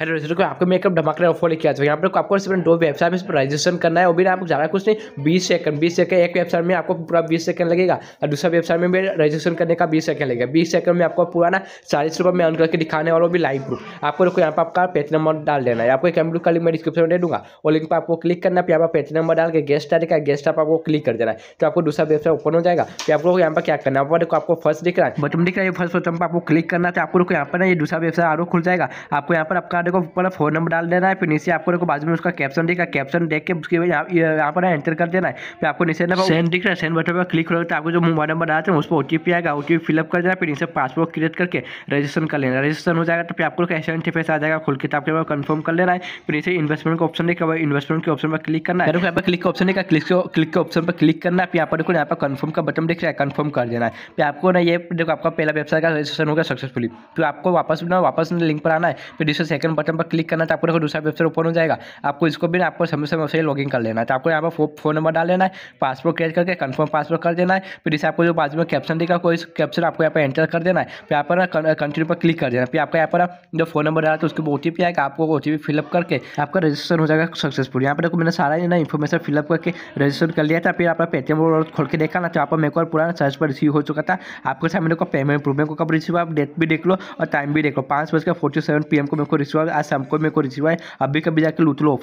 hello दोस्तों आपको makeup धमाक रहा ऑफर लेके आ जाएगा यहाँ पर आपको सिर्फ दो वेबसाइट में रजिस्ट्रेशन करना है वो भी आपको ज़्यादा कुछ नहीं बीस सेकंड बीस सेकंड एक वेबसाइट में आपको पूरा बीस सेकंड लगेगा और दूसरा वेबसाइट में भी रजिस्ट्रेशन करने का बीस सेकंड लगेगा बीस सेकंड में आपको पूरा ना चालीस रुपये में अन करके दिखाने वाला वो भी लाइव प्रूफ आपको देखो यहाँ पर आपका पेज नंबर डाल देना है आपको कैमरू का लिंक मैं डिस्क्रिप्शन में दे दूँगा और लिंक पर आपको क्लिक करना है यहाँ पर पेज नंबर डाल के गेस्ट आ का गेस्ट आप आपको क्लिक कर देना है तो आपको दूसरा वेबसाइट ओपन हो जाएगा फिर आपको यहाँ पर क्या करना है आपको फर्स्ट दिख रहा है बटन दिख रहा है फर्स्ट बटन पर आपको क्लिक करना है तो आपको देखो यहाँ पर ना ये दूसरा वेबसाइट आरोप खुल जाएगा आपको यहाँ पर आपका अपने को पूरा फोन नंबर डाल देना है फिर नीचे आपको देखो बाजू में उसका कैप्शन देखा कैप्शन देख के उसके बाद यहाँ पर एंटर कर देना है फिर आपको नीचे ना सेंड दिख रहा है सेंड बटन पर क्लिक करोगे तो आपको जो मोबाइल नंबर डालते हैं उस पर ओ टी आएगा ओ टी फिलअप कर देना फिर नीचे पासपोर्ट क्रिएट करके रजिस्ट्रेशन कर लेना रजिस्ट्रेशन हो जाएगा तो फिर आपको एस एन आ जाएगा खुल के तो आपके पास कन्फर्म कर लेना है फिर नीचे इन्वेस्टमेंट का ऑप्शन देखा इन्वेस्टमेंट के ऑप्शन पर क्लिक करना है यहाँ पर क्लिक ऑप्शन देखा क्लिक क्लिक के ऑप्शन पर क्लिक करना है फिर यहाँ पर देखो यहाँ पर कन्फर्म का बटन देख रहा है कन्फर्म कर देना है फिर आपको ना ये देखो आपका पहला वेबसाइट का रजिस्ट्रेशन होगा सक्सेसफुली फिर आपको वापस ना वापस लिंक पर आना है फिर दूसरे सेकंड बटन पर क्लिक करना है तो आपको देखो दूसरा वेबसाइट ओपन हो जाएगा आपको इसको भी आपको समय समय से लॉगिन कर लेना है तो आपको यहाँ पर फोन नंबर डाल लेना है पासपोर्ट क्रिएट करके कन्फर्म पासवर्ड कर देना है फिर इसे आपको जो बाजू में कैप्शन देगा कोई कैप्शन आपको यहाँ पर एंटर कर देना है फिर यहाँ पर कंटिन्यू पर क्लिक कर देना फिर आपका यहाँ पर जो फोन नंबर डाला तो उसके ओ टी आएगा आपको ओ टी फिलअप करके आपका रजिस्ट्रेशन हो जाएगा सक्सेसफुल यहाँ पर देखो मैंने सारा ना इन्फॉर्मेशन फिलअप करके रजिस्टर कर लिया था फिर आपका पेटीएम खोल के देखा ना तो आपको मेरे को पुराना सर्च पर रिसीव हो चुका था आपके सामने को पेमेंट प्रूफ मेरे को कब रिसीव आप डेट भी देख लो और टाइम भी देख लो पाँच बजकर फोर्टी सेवन पी को मेरे को रिसीव आज शाम को मेरे को रिसीव आए अभी कभी जाकर लूट लो